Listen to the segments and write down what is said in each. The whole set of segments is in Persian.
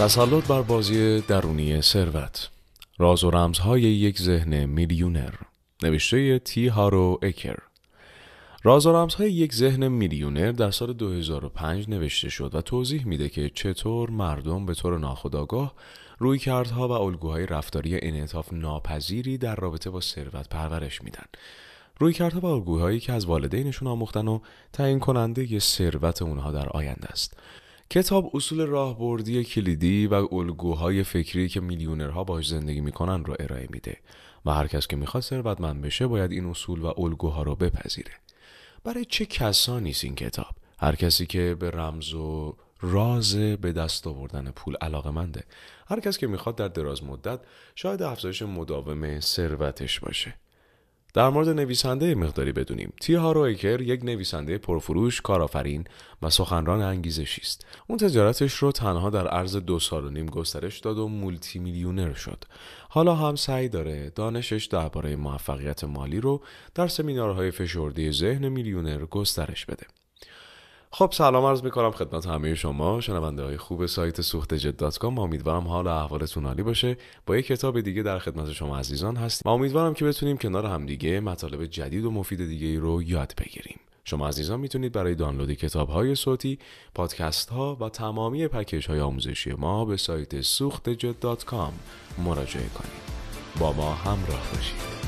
تسلط بر بازی درونی ثروت راز و رمزهای یک ذهن میلیونر نوشته تی هارو اکر راز و رمزهای یک ذهن میلیونر در سال 2005 نوشته شد و توضیح میده که چطور مردم به طور ناخودآگاه روی کردها و الگوهای رفتاری انعطاف ناپذیری در رابطه با ثروت پرورش میدن روی کردها و الگوهایی که از والدینشون آموختن و تعیین کننده ثروت اونها در آینده است کتاب اصول راهبردی کلیدی و الگوهای فکری که میلیونرها باش زندگی میکنن را ارائه میده و هر کس که میخواد ثروتمند بشه باید این اصول و الگوها رو بپذیره برای چه کسانی این کتاب هر کسی که به رمز و راز به دست آوردن پول علاقه منده هر کس که میخواد در دراز مدت شاید افزایش مداوم ثروتش باشه در مورد نویسنده مقداری بدونیم. تی هارو ایکر یک نویسنده پرفروش، کارآفرین و سخنران انگیزشی است. اون تجارتش رو تنها در عرض دو سال و نیم گسترش داد و مولتی میلیونر شد. حالا هم سعی داره دانشش درباره موفقیت مالی رو در سمینارهای فشرده ذهن میلیونر گسترش بده. خب سلام عرض کنم خدمت همه شما شنونده های خوب سایت سوخت جدات کام امیدوارم حال احوالتون عالی باشه با یک کتاب دیگه در خدمت شما عزیزان هستیم و امیدوارم که بتونیم کنار همدیگه مطالب جدید و مفید دیگه ای رو یاد بگیریم شما عزیزان میتونید برای دانلود کتاب های صوتی، پادکست ها و تمامی پکیج های آموزشی ما به سایت سوخت مراجعه کنید. با ما همراه باشید.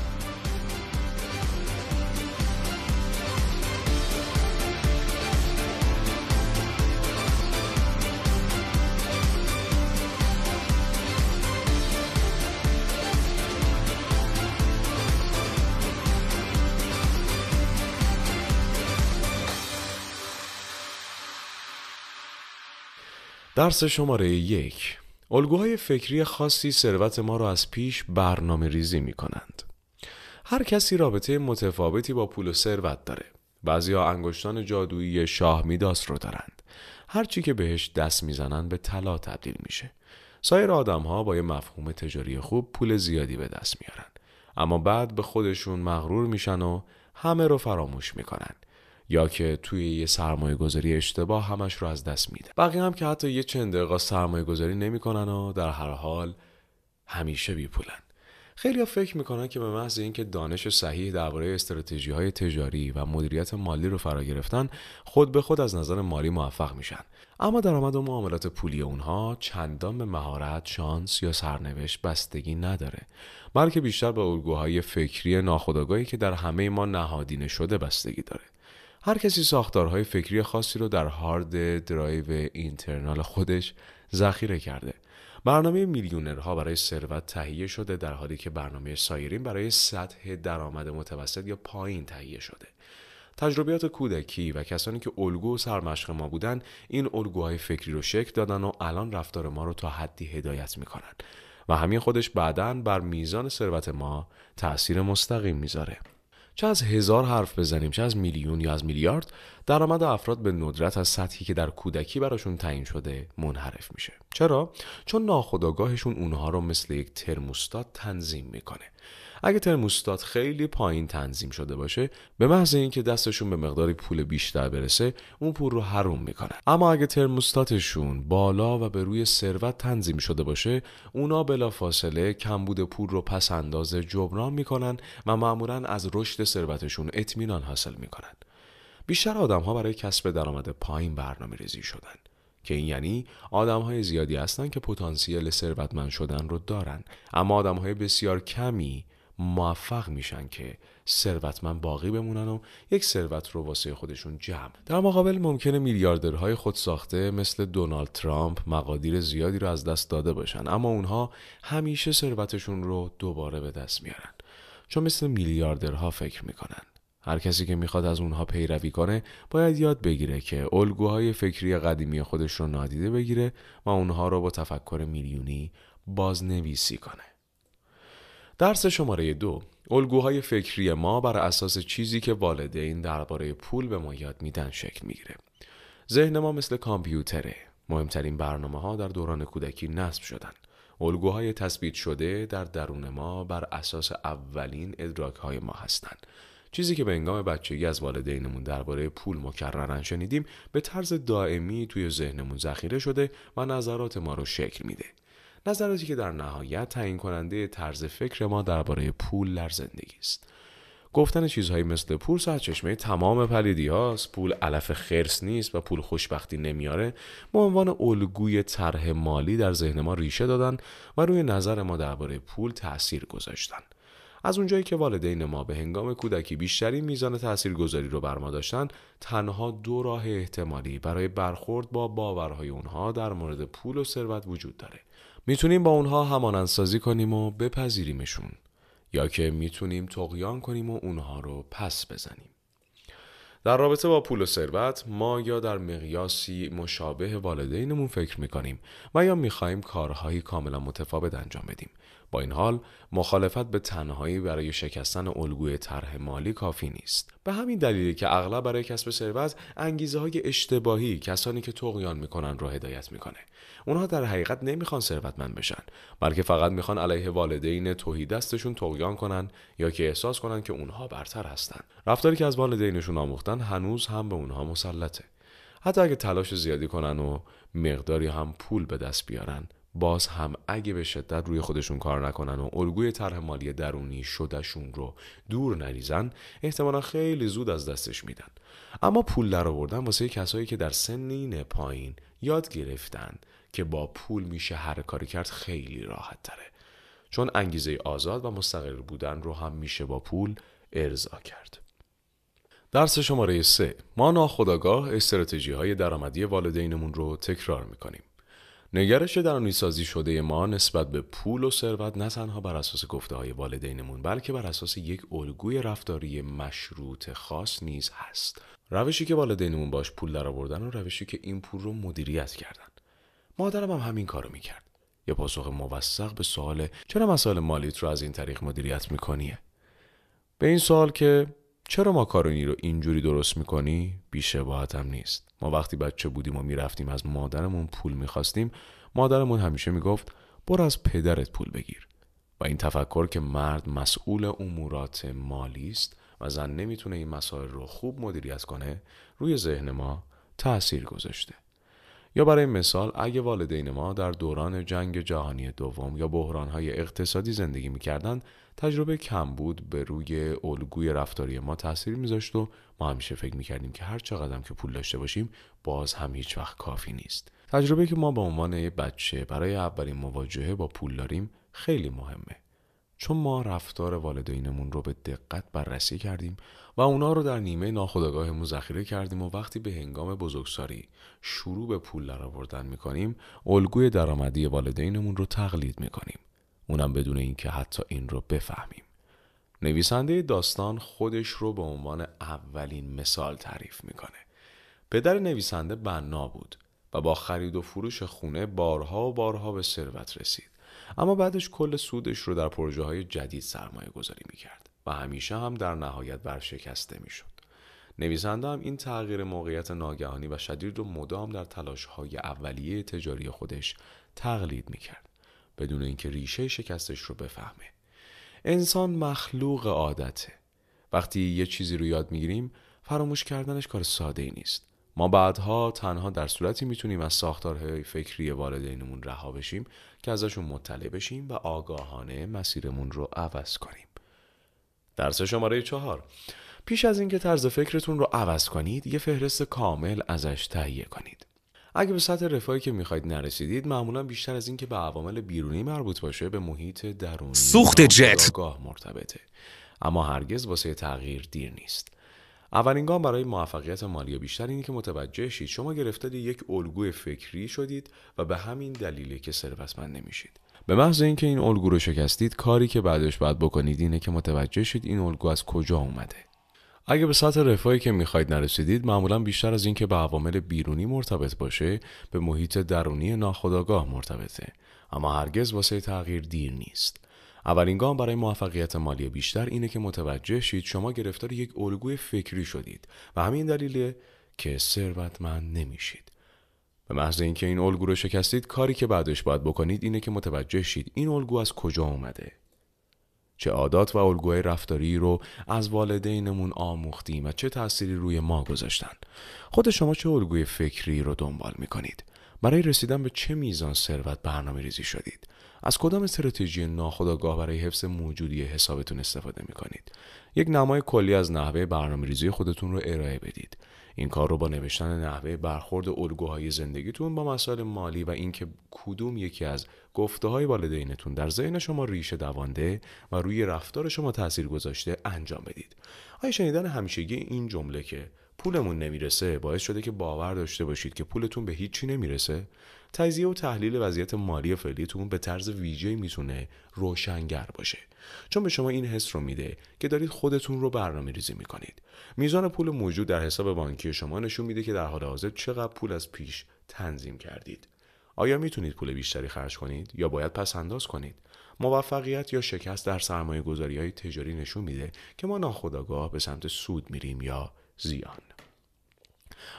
درس شماره یک الگوهای فکری خاصی ثروت ما را از پیش برنامه ریزی می کنند. هر کسی رابطه متفاوتی با پول و ثروت داره. بعضیا انگشتان جادویی شاه میداس رو دارند. هر چی که بهش دست میزنند به طلا تبدیل میشه. سایر آدم ها با یه مفهوم تجاری خوب پول زیادی به دست میارن. اما بعد به خودشون مغرور میشن و همه رو فراموش میکنن. یا که توی یه سرمایه گذاری اشتباه همش رو از دست میده بقیه هم که حتی یه چند دقیقه سرمایه گذاری کنن و در هر حال همیشه بی پولن خیلی ها فکر میکنن که به محض اینکه دانش صحیح درباره استراتژی های تجاری و مدیریت مالی رو فرا گرفتن خود به خود از نظر مالی موفق میشن اما درآمد و معاملات پولی اونها چندان به مهارت شانس یا سرنوشت بستگی نداره بلکه بیشتر به الگوهای فکری ناخودآگاهی که در همه ما نهادینه شده بستگی داره هر کسی ساختارهای فکری خاصی رو در هارد درایو اینترنال خودش ذخیره کرده برنامه میلیونرها برای ثروت تهیه شده در حالی که برنامه سایرین برای سطح درآمد متوسط یا پایین تهیه شده تجربیات کودکی و کسانی که الگو و سرمشق ما بودند، این الگوهای فکری رو شکل دادن و الان رفتار ما رو تا حدی هدایت میکنند و همین خودش بعدا بر میزان ثروت ما تاثیر مستقیم میذاره چه از هزار حرف بزنیم چه از میلیون یا از میلیارد درآمد افراد به ندرت از سطحی که در کودکی براشون تعیین شده منحرف میشه چرا چون ناخودآگاهشون اونها رو مثل یک ترموستات تنظیم میکنه اگه ترموستات خیلی پایین تنظیم شده باشه به محض اینکه دستشون به مقداری پول بیشتر برسه اون پول رو حروم میکنن اما اگه ترموستاتشون بالا و به روی ثروت تنظیم شده باشه اونا بلافاصله کمبود پول رو پس اندازه جبران میکنن و معمولا از رشد ثروتشون اطمینان حاصل میکنن بیشتر ها برای کسب درآمد پایین برنامه ریزی شدن که این یعنی آدم های زیادی هستند که پتانسیل ثروتمند شدن رو دارن اما آدم های بسیار کمی موفق میشن که ثروتمند باقی بمونن و یک ثروت رو واسه خودشون جمع در مقابل ممکنه میلیاردرهای خود ساخته مثل دونالد ترامپ مقادیر زیادی رو از دست داده باشن اما اونها همیشه ثروتشون رو دوباره به دست میارن چون مثل میلیاردرها فکر میکنن هر کسی که میخواد از اونها پیروی کنه باید یاد بگیره که الگوهای فکری قدیمی خودش رو نادیده بگیره و اونها رو با تفکر میلیونی بازنویسی کنه. درس شماره دو الگوهای فکری ما بر اساس چیزی که والدین درباره پول به ما یاد میدن شکل میگیره. ذهن ما مثل کامپیوتره. مهمترین برنامه ها در دوران کودکی نصب شدن. الگوهای تثبیت شده در درون ما بر اساس اولین ادراک های ما هستند. چیزی که به هنگام بچگی از والدینمون درباره پول مکررن شنیدیم به طرز دائمی توی ذهنمون ذخیره شده و نظرات ما رو شکل میده نظراتی که در نهایت تعیین کننده طرز فکر ما درباره پول در زندگی است گفتن چیزهایی مثل پول سر چشمه تمام پلیدی هاست پول علف خرس نیست و پول خوشبختی نمیاره به عنوان الگوی طرح مالی در ذهن ما ریشه دادن و روی نظر ما درباره پول تاثیر گذاشتن از اونجایی که والدین ما به هنگام کودکی بیشترین میزان تاثیرگذاری رو بر ما داشتن تنها دو راه احتمالی برای برخورد با باورهای اونها در مورد پول و ثروت وجود داره میتونیم با اونها همانندسازی کنیم و بپذیریمشون یا که میتونیم تقیان کنیم و اونها رو پس بزنیم در رابطه با پول و ثروت ما یا در مقیاسی مشابه والدینمون فکر میکنیم و یا میخواهیم کارهایی کاملا متفاوت انجام بدیم با این حال مخالفت به تنهایی برای شکستن الگوی طرح مالی کافی نیست به همین دلیل که اغلب برای کسب ثروت انگیزه های اشتباهی کسانی که تقیان میکنن را هدایت میکنه اونها در حقیقت نمیخوان ثروتمند بشن بلکه فقط میخوان علیه والدین توهی دستشون تقیان کنن یا که احساس کنن که اونها برتر هستن رفتاری که از والدینشون آموختن هنوز هم به اونها مسلطه حتی اگه تلاش زیادی کنن و مقداری هم پول به دست بیارن باز هم اگه به شدت روی خودشون کار نکنن و الگوی طرح مالی درونی شدهشون رو دور نریزن احتمالا خیلی زود از دستش میدن اما پول در آوردن واسه کسایی که در سنین پایین یاد گرفتن که با پول میشه هر کاری کرد خیلی راحت تره چون انگیزه آزاد و مستقل بودن رو هم میشه با پول ارضا کرد درس شماره 3 ما ناخودآگاه استراتژی های درآمدی والدینمون رو تکرار میکنیم نگرش درونی سازی شده ما نسبت به پول و ثروت نه تنها بر اساس گفته های والدینمون بلکه بر اساس یک الگوی رفتاری مشروط خاص نیز هست روشی که والدینمون باش پول درآوردن و روشی که این پول رو مدیریت کردن مادرم هم همین کارو میکرد یه پاسخ موثق به سوال چرا مسائل مالیت رو از این طریق مدیریت میکنیه به این سوال که چرا ماکارونی رو اینجوری درست میکنی؟ بیشباهت هم نیست. ما وقتی بچه بودیم و میرفتیم از مادرمون پول میخواستیم مادرمون همیشه میگفت برو از پدرت پول بگیر. و این تفکر که مرد مسئول امورات مالی است و زن نمیتونه این مسائل رو خوب مدیریت کنه روی ذهن ما تأثیر گذاشته. یا برای مثال اگه والدین ما در دوران جنگ جهانی دوم یا بحرانهای اقتصادی زندگی میکردند تجربه کم بود به روی الگوی رفتاری ما تاثیر میذاشت و ما همیشه فکر میکردیم که هر قدم که پول داشته باشیم باز هم هیچ وقت کافی نیست تجربه که ما به عنوان یه بچه برای اولین مواجهه با پول داریم خیلی مهمه چون ما رفتار والدینمون رو به دقت بررسی کردیم و اونا رو در نیمه ناخودآگاهمون ذخیره کردیم و وقتی به هنگام بزرگسالی شروع به پول درآوردن میکنیم الگوی درآمدی والدینمون رو تقلید میکنیم اونم بدون اینکه حتی این رو بفهمیم نویسنده داستان خودش رو به عنوان اولین مثال تعریف میکنه پدر نویسنده بنا بود و با خرید و فروش خونه بارها و بارها به ثروت رسید اما بعدش کل سودش رو در پروژه های جدید سرمایه گذاری میکرد و همیشه هم در نهایت برشکسته میشد نویسنده هم این تغییر موقعیت ناگهانی و شدید رو مدام در تلاش های اولیه تجاری خودش تقلید میکرد بدون اینکه ریشه شکستش رو بفهمه انسان مخلوق عادته وقتی یه چیزی رو یاد میگیریم فراموش کردنش کار ساده ای نیست ما بعدها تنها در صورتی میتونیم از ساختارهای فکری والدینمون رها بشیم که ازشون مطلع بشیم و آگاهانه مسیرمون رو عوض کنیم درس شماره چهار پیش از اینکه طرز فکرتون رو عوض کنید یه فهرست کامل ازش تهیه کنید اگه به سطح رفاهی که میخواید نرسیدید معمولا بیشتر از اینکه به عوامل بیرونی مربوط باشه به محیط درونی سوخت جت مرتبطه اما هرگز واسه تغییر دیر نیست اولین گام برای موفقیت مالی بیشتر اینه که متوجه شید شما گرفتار یک الگوی فکری شدید و به همین دلیلی که ثروتمند نمیشید به محض اینکه این الگو رو شکستید کاری که بعدش باید بکنید اینه که متوجه شید این الگو از کجا اومده اگه به سطح رفاهی که میخواید نرسیدید معمولا بیشتر از اینکه به عوامل بیرونی مرتبط باشه به محیط درونی ناخودآگاه مرتبطه اما هرگز واسه تغییر دیر نیست اولین گام برای موفقیت مالی بیشتر اینه که متوجه شید شما گرفتار یک الگوی فکری شدید و همین دلیله که ثروتمند نمیشید به محض اینکه این الگو رو شکستید کاری که بعدش باید بکنید اینه که متوجه شید این الگو از کجا اومده چه عادات و الگوهای رفتاری رو از والدینمون آموختیم و چه تأثیری روی ما گذاشتن خود شما چه الگوی فکری رو دنبال میکنید برای رسیدن به چه میزان ثروت برنامه ریزی شدید از کدام استراتژی ناخودآگاه برای حفظ موجودی حسابتون استفاده میکنید؟ یک نمای کلی از نحوه برنامه ریزی خودتون رو ارائه بدید. این کار رو با نوشتن نحوه برخورد الگوهای زندگیتون با مسائل مالی و اینکه کدوم یکی از گفته های والدینتون در ذهن شما ریشه دوانده و روی رفتار شما تاثیر گذاشته انجام بدید. آیا شنیدن همیشگی این جمله که پولمون نمیرسه باعث شده که باور داشته باشید که پولتون به هیچی نمیرسه؟ تجزیه و تحلیل وضعیت مالی فعلیتون به طرز ویژه میتونه روشنگر باشه. چون به شما این حس رو میده که دارید خودتون رو برنامه ریزی میکنید میزان پول موجود در حساب بانکی شما نشون میده که در حال حاضر چقدر پول از پیش تنظیم کردید آیا میتونید پول بیشتری خرج کنید یا باید پس انداز کنید موفقیت یا شکست در سرمایه گذاری های تجاری نشون میده که ما ناخداگاه به سمت سود میریم یا زیان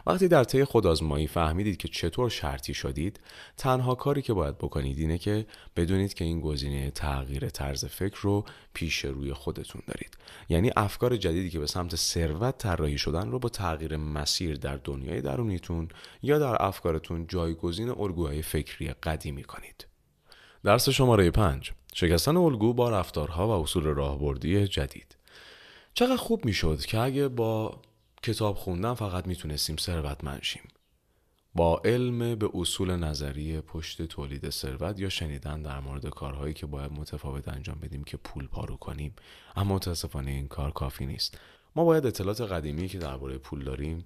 وقتی در طی خودآزمایی فهمیدید که چطور شرطی شدید تنها کاری که باید بکنید اینه که بدونید که این گزینه تغییر طرز فکر رو پیش روی خودتون دارید یعنی افکار جدیدی که به سمت ثروت طراحی شدن رو با تغییر مسیر در دنیای درونیتون یا در افکارتون جایگزین الگوهای فکری قدیمی کنید درس شماره 5 شکستن الگو با رفتارها و اصول راهبردی جدید چقدر خوب میشد که اگه با کتاب خوندن فقط میتونستیم ثروتمند شیم با علم به اصول نظری پشت تولید ثروت یا شنیدن در مورد کارهایی که باید متفاوت انجام بدیم که پول پارو کنیم اما متاسفانه این کار کافی نیست ما باید اطلاعات قدیمی که درباره پول داریم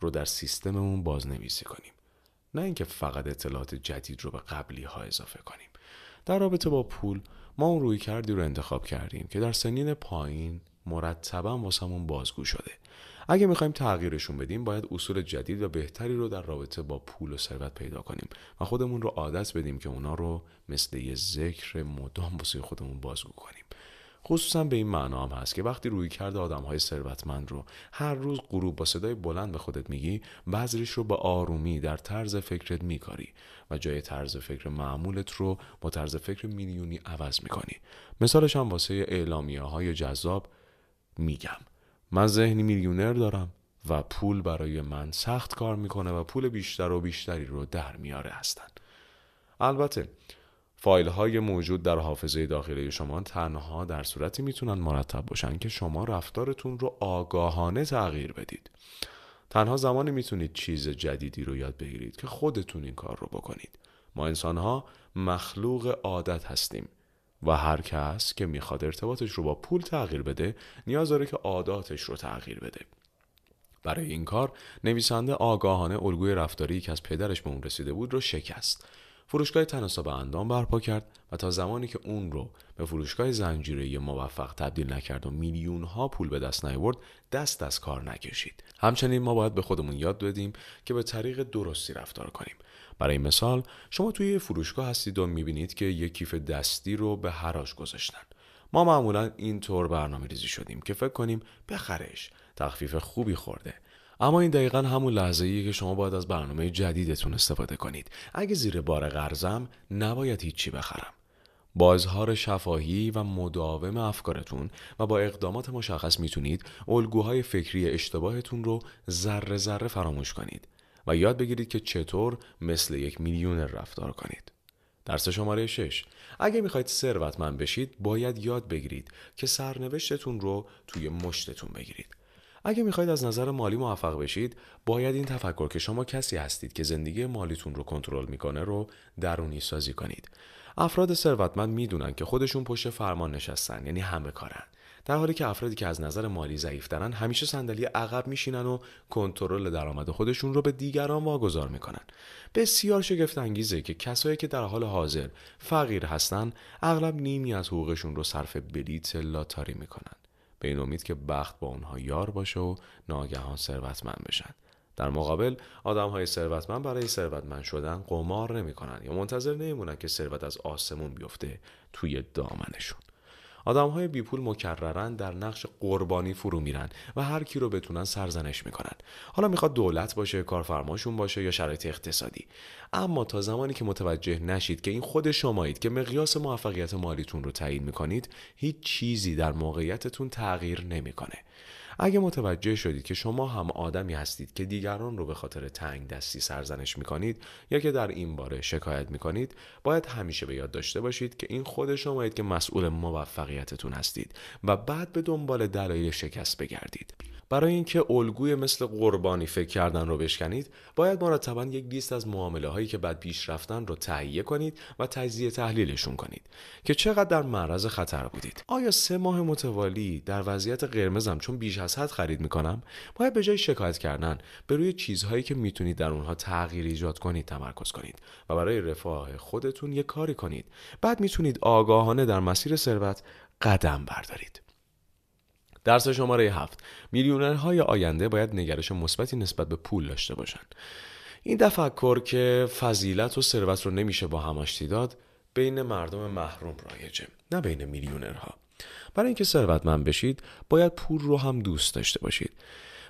رو در سیستممون بازنویسی کنیم نه اینکه فقط اطلاعات جدید رو به قبلی ها اضافه کنیم در رابطه با پول ما اون روی کردی رو انتخاب کردیم که در سنین پایین مرتبا واسمون بازگو شده اگه میخوایم تغییرشون بدیم باید اصول جدید و بهتری رو در رابطه با پول و ثروت پیدا کنیم و خودمون رو عادت بدیم که اونا رو مثل یه ذکر مدام واسه خودمون بازگو کنیم خصوصا به این معنا هم هست که وقتی روی کرده آدم های ثروتمند رو هر روز غروب با صدای بلند به خودت میگی بذرش رو به آرومی در طرز فکرت میکاری و جای طرز فکر معمولت رو با طرز فکر میلیونی عوض میکنی مثالش هم واسه اعلامیه های جذاب میگم من ذهنی میلیونر دارم و پول برای من سخت کار میکنه و پول بیشتر و بیشتری رو در میاره هستن البته فایل های موجود در حافظه داخلی شما تنها در صورتی میتونن مرتب باشن که شما رفتارتون رو آگاهانه تغییر بدید تنها زمانی میتونید چیز جدیدی رو یاد بگیرید که خودتون این کار رو بکنید ما انسان ها مخلوق عادت هستیم و هر کس که میخواد ارتباطش رو با پول تغییر بده نیاز داره که عاداتش رو تغییر بده برای این کار نویسنده آگاهانه الگوی رفتاری که از پدرش به اون رسیده بود رو شکست فروشگاه تناسب اندام برپا کرد و تا زمانی که اون رو به فروشگاه زنجیره موفق تبدیل نکرد و میلیون ها پول به دست نیاورد دست از کار نکشید همچنین ما باید به خودمون یاد بدیم که به طریق درستی رفتار کنیم برای مثال شما توی فروشگاه هستید و میبینید که یک کیف دستی رو به حراج گذاشتن ما معمولا اینطور برنامه ریزی شدیم که فکر کنیم بخرش تخفیف خوبی خورده اما این دقیقا همون لحظه ای که شما باید از برنامه جدیدتون استفاده کنید اگه زیر بار قرضم نباید هیچی بخرم با اظهار شفاهی و مداوم افکارتون و با اقدامات مشخص میتونید الگوهای فکری اشتباهتون رو ذره ذره فراموش کنید و یاد بگیرید که چطور مثل یک میلیونر رفتار کنید. درس شماره 6 اگه میخواید ثروتمند بشید باید یاد بگیرید که سرنوشتتون رو توی مشتتون بگیرید. اگه میخواید از نظر مالی موفق بشید باید این تفکر که شما کسی هستید که زندگی مالیتون رو کنترل میکنه رو درونی سازی کنید افراد ثروتمند میدونن که خودشون پشت فرمان نشستن یعنی همه کارن در حالی که افرادی که از نظر مالی درن همیشه صندلی عقب میشینن و کنترل درآمد خودشون رو به دیگران واگذار میکنن بسیار شگفت انگیزه که کسایی که در حال حاضر فقیر هستن اغلب نیمی از حقوقشون رو صرف بلیت لاتاری میکنن به این امید که بخت با اونها یار باشه و ناگهان ثروتمند بشن در مقابل آدم های ثروتمند برای ثروتمند شدن قمار نمی یا منتظر نمیمونن که ثروت از آسمون بیفته توی دامنشون آدم های بی پول مکررن در نقش قربانی فرو میرن و هر کی رو بتونن سرزنش میکنن حالا میخواد دولت باشه کارفرماشون باشه یا شرایط اقتصادی اما تا زمانی که متوجه نشید که این خود شمایید که مقیاس موفقیت مالیتون رو تعیین میکنید هیچ چیزی در موقعیتتون تغییر نمیکنه اگه متوجه شدید که شما هم آدمی هستید که دیگران رو به خاطر تنگ دستی سرزنش می کنید یا که در این باره شکایت می کنید باید همیشه به یاد داشته باشید که این خود شمایید که مسئول موفقیتتون هستید و بعد به دنبال دلایل شکست بگردید برای اینکه الگوی مثل قربانی فکر کردن رو بشکنید باید مرتبا یک لیست از معامله هایی که بعد پیش رفتن رو تهیه کنید و تجزیه تحلیلشون کنید که چقدر در معرض خطر بودید آیا سه ماه متوالی در وضعیت قرمزم چون بیش از حد خرید میکنم باید به جای شکایت کردن به روی چیزهایی که میتونید در اونها تغییر ایجاد کنید تمرکز کنید و برای رفاه خودتون یک کاری کنید بعد میتونید آگاهانه در مسیر ثروت قدم بردارید درس شماره هفت میلیونرهای آینده باید نگرش مثبتی نسبت به پول داشته باشند این تفکر که فضیلت و ثروت رو نمیشه با هم داد بین مردم محروم رایجه نه بین میلیونرها برای اینکه ثروتمند بشید باید پول رو هم دوست داشته باشید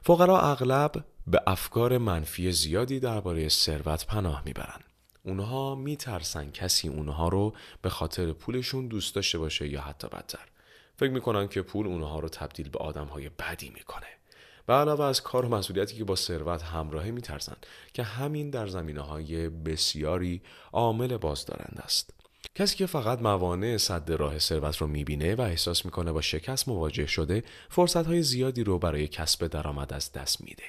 فقرا اغلب به افکار منفی زیادی درباره ثروت پناه میبرند اونها میترسن کسی اونها رو به خاطر پولشون دوست داشته باشه یا حتی بدتر فکر میکنن که پول اونها رو تبدیل به آدم های بدی میکنه و علاوه از کار و مسئولیتی که با ثروت همراهه میترسن که همین در زمینه های بسیاری عامل بازدارند است کسی که فقط موانع صد راه ثروت رو میبینه و احساس میکنه با شکست مواجه شده فرصت های زیادی رو برای کسب درآمد از دست میده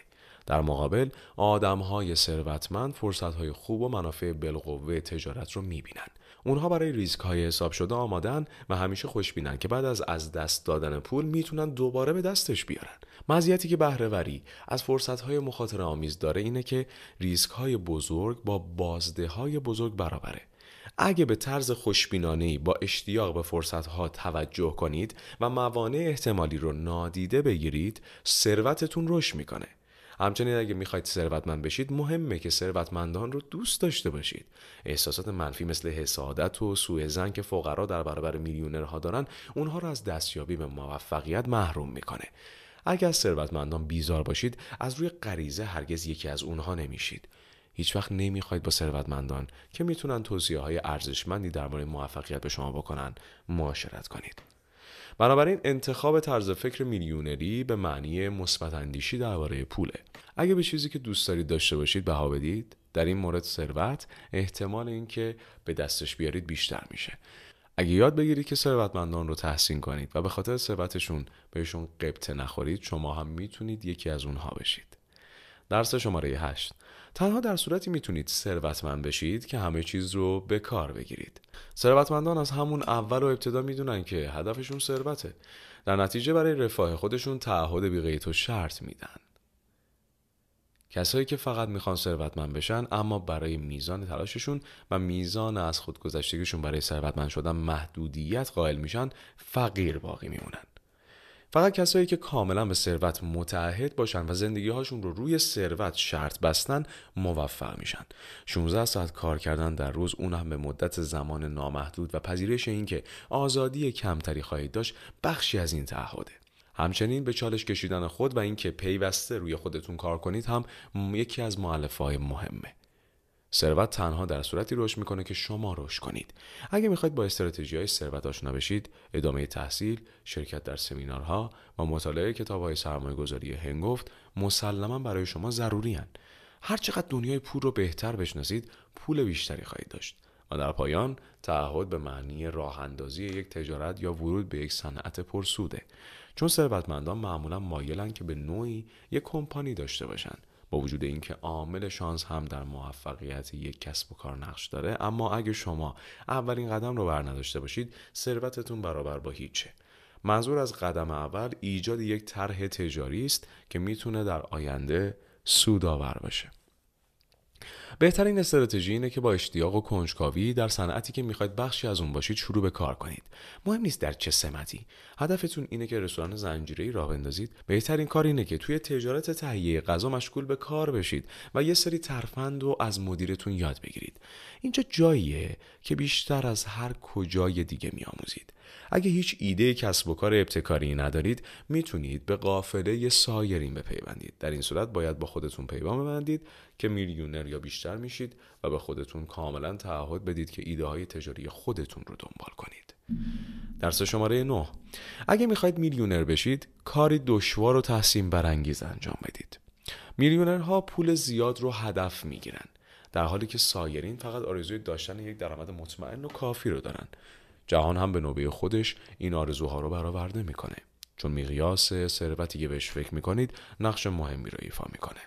در مقابل آدم های ثروتمند فرصت های خوب و منافع بالقوه تجارت رو میبینند اونها برای ریسک های حساب شده آمادن و همیشه خوشبینن که بعد از از دست دادن پول میتونن دوباره به دستش بیارن مزیتی که بهرهوری از فرصت های مخاطره آمیز داره اینه که ریسک های بزرگ با بازده های بزرگ برابره اگه به طرز خوشبینانه با اشتیاق به فرصت ها توجه کنید و موانع احتمالی رو نادیده بگیرید ثروتتون رشد میکنه همچنین اگه میخواید ثروتمند بشید مهمه که ثروتمندان رو دوست داشته باشید احساسات منفی مثل حسادت و سوء زن که فقرا در برابر میلیونرها دارن اونها رو از دستیابی به موفقیت محروم میکنه اگر از ثروتمندان بیزار باشید از روی غریزه هرگز یکی از اونها نمیشید هیچ وقت نمیخواید با ثروتمندان که میتونن توصیه های ارزشمندی درباره موفقیت به شما بکنن معاشرت کنید بنابراین انتخاب طرز فکر میلیونری به معنی مثبت اندیشی درباره پوله اگه به چیزی که دوست دارید داشته باشید بها بدید در این مورد ثروت احتمال اینکه به دستش بیارید بیشتر میشه اگه یاد بگیرید که ثروتمندان رو تحسین کنید و به خاطر ثروتشون بهشون قبطه نخورید شما هم میتونید یکی از اونها بشید درس شماره 8 تنها در صورتی میتونید ثروتمند بشید که همه چیز رو به کار بگیرید ثروتمندان از همون اول و ابتدا میدونن که هدفشون ثروته در نتیجه برای رفاه خودشون تعهد بیقیت و شرط میدن کسایی که فقط میخوان ثروتمند بشن اما برای میزان تلاششون و میزان از خودگذشتگیشون برای ثروتمند شدن محدودیت قائل میشن فقیر باقی میمونن فقط کسایی که کاملا به ثروت متعهد باشن و زندگی هاشون رو روی ثروت شرط بستن موفق میشن 16 ساعت کار کردن در روز اون هم به مدت زمان نامحدود و پذیرش اینکه آزادی کمتری خواهید داشت بخشی از این تعهده همچنین به چالش کشیدن خود و اینکه پیوسته روی خودتون کار کنید هم یکی از معلفه های مهمه ثروت تنها در صورتی رشد میکنه که شما رشد کنید اگه میخواید با استراتژی های ثروت آشنا بشید ادامه تحصیل شرکت در سمینارها و مطالعه کتاب های سرمایه گذاری هنگفت مسلما برای شما ضروری هن. هر چقدر دنیای پول رو بهتر بشناسید پول بیشتری خواهید داشت و در پایان تعهد به معنی راه اندازی یک تجارت یا ورود به یک صنعت پرسوده چون ثروتمندان معمولا مایلند که به نوعی یک کمپانی داشته باشند با وجود اینکه عامل شانس هم در موفقیت یک کسب و کار نقش داره اما اگه شما اولین قدم رو برنداشته باشید ثروتتون برابر با هیچه منظور از قدم اول ایجاد یک طرح تجاری است که میتونه در آینده سودآور باشه بهترین استراتژی اینه که با اشتیاق و کنجکاوی در صنعتی که میخواید بخشی از اون باشید شروع به کار کنید مهم نیست در چه سمتی هدفتون اینه که رستوران زنجیره‌ای را بندازید بهترین کار اینه که توی تجارت تهیه غذا مشغول به کار بشید و یه سری ترفند و از مدیرتون یاد بگیرید اینجا جاییه که بیشتر از هر کجای دیگه میآموزید اگه هیچ ایده کسب و کار ابتکاری ندارید میتونید به قافله سایرین بپیوندید در این صورت باید با خودتون پیوند ببندید که میلیونر یا بیشتر میشید و به خودتون کاملا تعهد بدید که ایده های تجاری خودتون رو دنبال کنید درس شماره 9 اگه میخواید میلیونر بشید کاری دشوار و تحسین برانگیز انجام بدید میلیونرها پول زیاد رو هدف میگیرن در حالی که سایرین فقط آرزوی داشتن یک درآمد مطمئن و کافی رو دارن جهان هم به نوبه خودش این آرزوها رو برآورده میکنه چون میقیاس ثروتی که بهش فکر میکنید نقش مهمی رو ایفا میکنه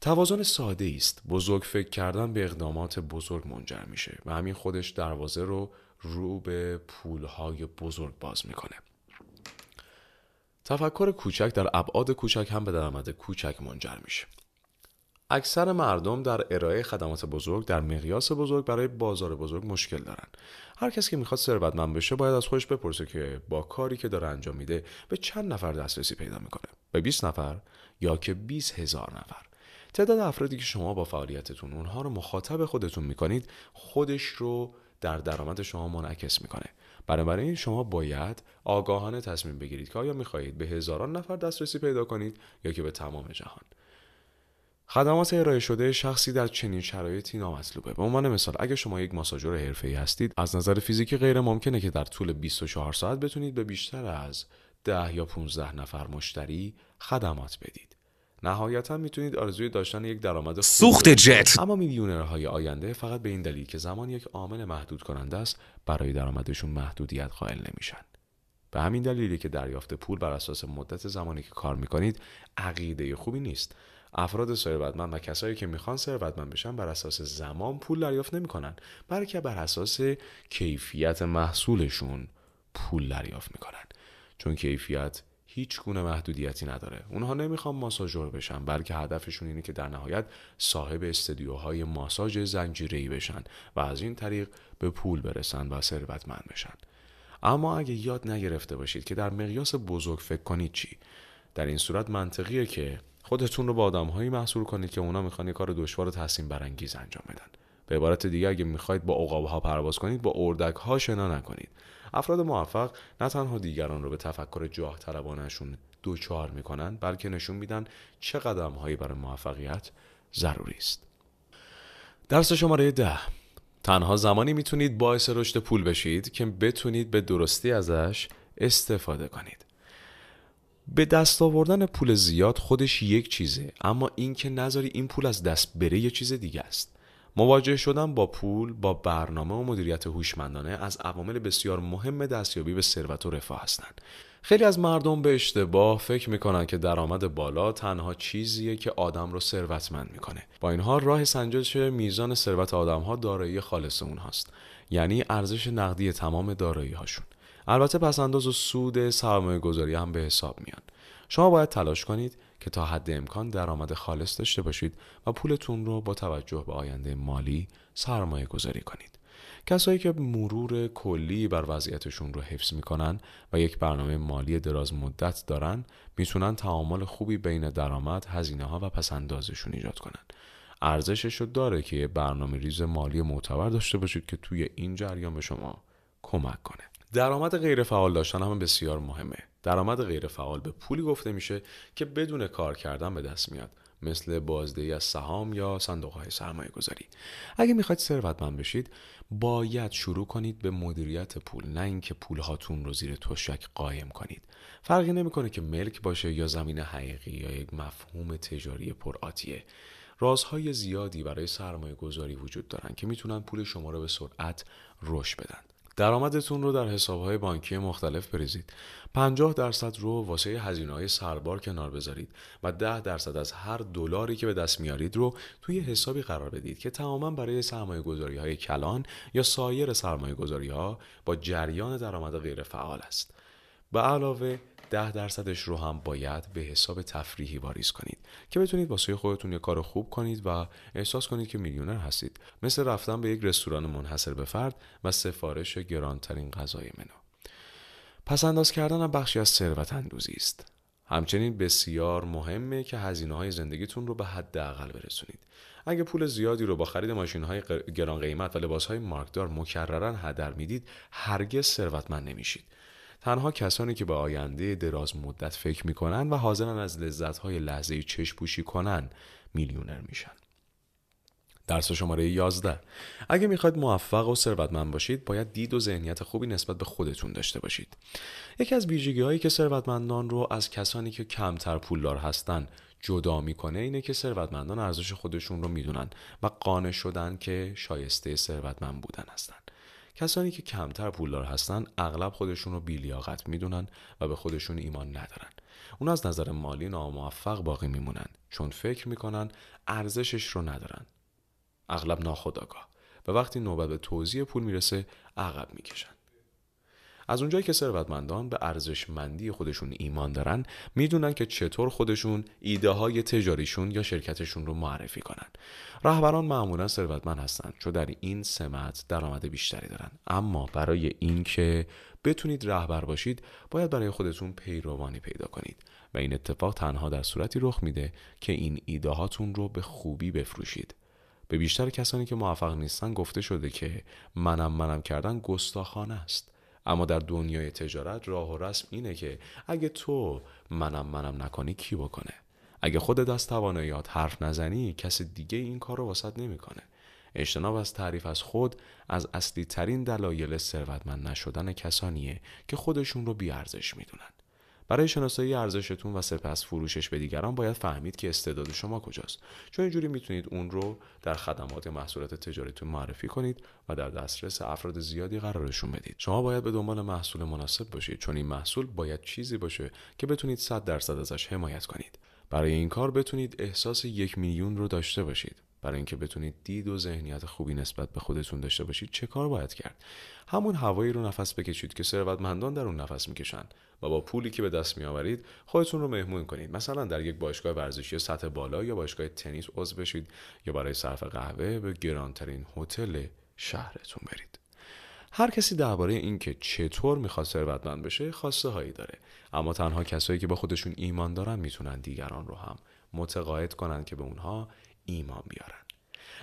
توازن ساده است بزرگ فکر کردن به اقدامات بزرگ منجر میشه و همین خودش دروازه رو رو به پولهای بزرگ باز میکنه تفکر کوچک در ابعاد کوچک هم به درآمد کوچک منجر میشه اکثر مردم در ارائه خدمات بزرگ در مقیاس بزرگ برای بازار بزرگ مشکل دارن. هر کسی که میخواد ثروتمند بشه باید از خودش بپرسه که با کاری که داره انجام میده به چند نفر دسترسی پیدا میکنه به 20 نفر یا که 20 هزار نفر تعداد افرادی که شما با فعالیتتون اونها رو مخاطب خودتون میکنید خودش رو در درآمد شما منعکس میکنه بنابراین شما باید آگاهانه تصمیم بگیرید که آیا میخواهید به هزاران نفر دسترسی پیدا کنید یا که به تمام جهان خدمات ارائه شده شخصی در چنین شرایطی نامطلوبه به عنوان مثال اگر شما یک ماساژور حرفه‌ای هستید از نظر فیزیکی غیر ممکنه که در طول 24 ساعت بتونید به بیشتر از 10 یا 15 نفر مشتری خدمات بدید نهایتا میتونید آرزوی داشتن یک درآمد سوخت جت اما میلیونرهای آینده فقط به این دلیل که زمان یک عامل محدود کننده است برای درآمدشون محدودیت قائل نمیشن به همین دلیلی که دریافت پول بر اساس مدت زمانی که کار میکنید عقیده خوبی نیست افراد ثروتمند و کسایی که میخوان ثروتمند بشن بر اساس زمان پول دریافت نمیکنن بلکه بر اساس کیفیت محصولشون پول دریافت میکنن چون کیفیت هیچ گونه محدودیتی نداره اونها نمیخوان ماساژور بشن بلکه هدفشون اینه که در نهایت صاحب استدیوهای ماساژ زنجیره‌ای بشن و از این طریق به پول برسن و ثروتمند بشن اما اگه یاد نگرفته باشید که در مقیاس بزرگ فکر کنید چی در این صورت منطقیه که خودتون رو با هایی محصول کنید که اونا میخوان یه کار دشوار و تصمیم برانگیز انجام بدن به عبارت دیگه اگه میخواید با ها پرواز کنید با اردک ها شنا نکنید افراد موفق نه تنها دیگران رو به تفکر جاه طلبانشون دوچار میکنن بلکه نشون میدن چه قدم هایی برای موفقیت ضروری است درس شماره ده تنها زمانی میتونید باعث رشد پول بشید که بتونید به درستی ازش استفاده کنید به دست آوردن پول زیاد خودش یک چیزه اما اینکه نذاری این پول از دست بره یه چیز دیگه است مواجه شدن با پول با برنامه و مدیریت هوشمندانه از عوامل بسیار مهم دستیابی به ثروت و رفاه هستند خیلی از مردم به اشتباه فکر میکنن که درآمد بالا تنها چیزیه که آدم رو ثروتمند میکنه با این حال راه سنجش میزان ثروت آدمها دارایی خالص اونهاست یعنی ارزش نقدی تمام دارایی هاشون البته پسنداز و سود سرمایه گذاری هم به حساب میان شما باید تلاش کنید که تا حد امکان درآمد خالص داشته باشید و پولتون رو با توجه به آینده مالی سرمایه گذاری کنید کسایی که مرور کلی بر وضعیتشون رو حفظ میکنن و یک برنامه مالی دراز مدت دارن میتونن تعامل خوبی بین درآمد، هزینه ها و پسندازشون ایجاد کنن. ارزشش رو داره که یه برنامه ریز مالی معتبر داشته باشید که توی این جریان به شما کمک کنه. درآمد غیر فعال داشتن هم بسیار مهمه درآمد غیر فعال به پولی گفته میشه که بدون کار کردن به دست میاد مثل بازدهی از سهام یا صندوق های سرمایه گذاری اگه میخواید ثروتمند بشید باید شروع کنید به مدیریت پول نه اینکه پول هاتون رو زیر تشک قایم کنید فرقی نمیکنه که ملک باشه یا زمین حقیقی یا یک مفهوم تجاری پرآتیه رازهای زیادی برای سرمایه گذاری وجود دارن که میتونن پول شما رو به سرعت رشد بدن درآمدتون رو در حسابهای بانکی مختلف بریزید 50 درصد رو واسه هزینه های سربار کنار بذارید و 10 درصد از هر دلاری که به دست میارید رو توی حسابی قرار بدید که تماما برای سرمایه گذاری های کلان یا سایر سرمایه گذاری ها با جریان درآمد غیر فعال است. به علاوه ده درصدش رو هم باید به حساب تفریحی واریز کنید که بتونید واسه خودتون یه کار خوب کنید و احساس کنید که میلیونر هستید مثل رفتن به یک رستوران منحصر به فرد و سفارش گرانترین غذای منو پس انداز کردن هم بخشی از ثروت اندوزی است همچنین بسیار مهمه که هزینه های زندگیتون رو به حداقل برسونید اگه پول زیادی رو با خرید ماشین های گران قیمت و لباس های مارکدار مکررن هدر میدید هرگز ثروتمند نمیشید تنها کسانی که به آینده دراز مدت فکر میکنن و حاضرن از لذتهای لحظه چشم پوشی کنن میلیونر میشن. درس شماره 11 اگه میخواید موفق و ثروتمند باشید باید دید و ذهنیت خوبی نسبت به خودتون داشته باشید یکی از ویژگی هایی که ثروتمندان رو از کسانی که کمتر پولدار هستند جدا میکنه اینه که ثروتمندان ارزش خودشون رو میدونن و قانع شدن که شایسته ثروتمند بودن هستن کسانی که کمتر پولدار هستند اغلب خودشون رو بیلیاقت میدونن و به خودشون ایمان ندارن اون از نظر مالی ناموفق باقی میمونن چون فکر میکنن ارزشش رو ندارن اغلب ناخداگاه و وقتی نوبت به توضیح پول میرسه عقب میکشن از اونجایی که ثروتمندان به ارزشمندی خودشون ایمان دارن میدونن که چطور خودشون ایده های تجاریشون یا شرکتشون رو معرفی کنن رهبران معمولا ثروتمند هستند چون در این سمت درآمد بیشتری دارن اما برای اینکه بتونید رهبر باشید باید برای خودتون پیروانی پیدا کنید و این اتفاق تنها در صورتی رخ میده که این ایده هاتون رو به خوبی بفروشید به بیشتر کسانی که موفق نیستن گفته شده که منم منم کردن گستاخانه است اما در دنیای تجارت راه و رسم اینه که اگه تو منم منم نکنی کی بکنه اگه خود دست تواناییات حرف نزنی کس دیگه این کار رو واسط نمیکنه اجتناب از تعریف از خود از اصلی ترین دلایل ثروتمند نشدن کسانیه که خودشون رو بیارزش میدونن برای شناسایی ارزشتون و سپس فروشش به دیگران باید فهمید که استعداد شما کجاست چون اینجوری میتونید اون رو در خدمات محصولات تجاریتون معرفی کنید و در دسترس افراد زیادی قرارشون بدید شما باید به دنبال محصول مناسب باشید چون این محصول باید چیزی باشه که بتونید 100 درصد ازش حمایت کنید برای این کار بتونید احساس یک میلیون رو داشته باشید برای اینکه بتونید دید و ذهنیت خوبی نسبت به خودتون داشته باشید چه کار باید کرد همون هوایی رو نفس بکشید که ثروتمندان در اون نفس میکشن و با پولی که به دست میآورید خودتون رو مهمون کنید مثلا در یک باشگاه ورزشی سطح بالا یا باشگاه تنیس عضو بشید یا برای صرف قهوه به گرانترین هتل شهرتون برید هر کسی درباره اینکه چطور میخواد ثروتمند بشه خواسته هایی داره اما تنها کسایی که با خودشون ایمان دارن میتونن دیگران رو هم متقاعد کنند که به اونها ایمان بیارن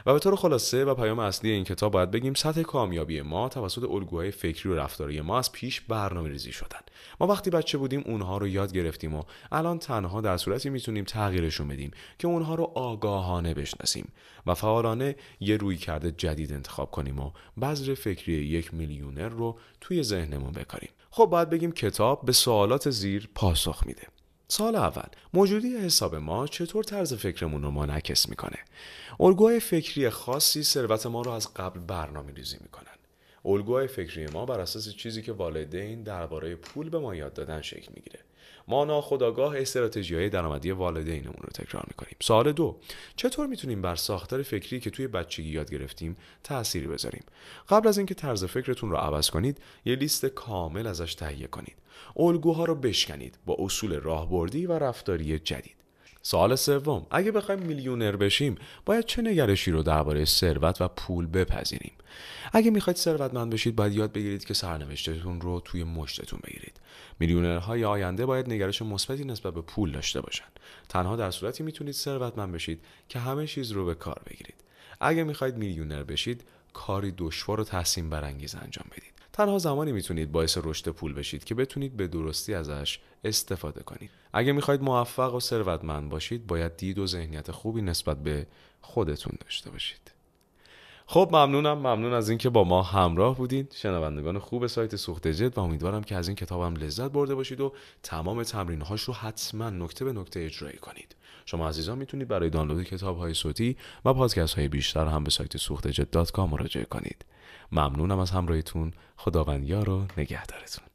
و به طور خلاصه و پیام اصلی این کتاب باید بگیم سطح کامیابی ما توسط الگوهای فکری و رفتاری ما از پیش برنامه ریزی شدن ما وقتی بچه بودیم اونها رو یاد گرفتیم و الان تنها در صورتی میتونیم تغییرشون بدیم که اونها رو آگاهانه بشناسیم و فعالانه یه روی کرده جدید انتخاب کنیم و بذر فکری یک میلیونر رو توی ذهنمون بکاریم خب باید بگیم کتاب به سوالات زیر پاسخ میده سال اول موجودی حساب ما چطور طرز فکرمون رو منعکس میکنه الگوهای فکری خاصی ثروت ما رو از قبل برنامه ریزی میکنن الگوهای فکری ما بر اساس چیزی که والدین درباره پول به ما یاد دادن شکل میگیره ما ناخداگاه استراتژی های درآمدی والدینمون رو تکرار میکنیم سال دو چطور میتونیم بر ساختار فکری که توی بچگی یاد گرفتیم تأثیری بذاریم قبل از اینکه طرز فکرتون رو عوض کنید یه لیست کامل ازش تهیه کنید الگوها رو بشکنید با اصول راهبردی و رفتاری جدید سال سوم اگه بخوایم میلیونر بشیم باید چه نگرشی رو درباره ثروت و پول بپذیریم اگه میخواید ثروتمند بشید باید یاد بگیرید که سرنوشتتون رو توی مشتتون بگیرید میلیونرهای آینده باید نگرش مثبتی نسبت به پول داشته باشند تنها در صورتی میتونید ثروتمند بشید که همه چیز رو به کار بگیرید اگر میخواهید میلیونر بشید کاری دشوار و تحسین برانگیز انجام بدید تنها زمانی میتونید باعث رشد پول بشید که بتونید به درستی ازش استفاده کنید اگه میخواید موفق و ثروتمند باشید باید دید و ذهنیت خوبی نسبت به خودتون داشته باشید خب ممنونم ممنون از اینکه با ما همراه بودید شنوندگان خوب سایت سوخت جد و امیدوارم که از این کتابم لذت برده باشید و تمام تمرینهاش رو حتما نکته به نکته اجرایی کنید شما عزیزان میتونید برای دانلود کتاب های صوتی و پادکست های بیشتر هم به سایت سوخت جد مراجعه کنید ممنونم از همراهیتون خداوند یار و نگهدارتون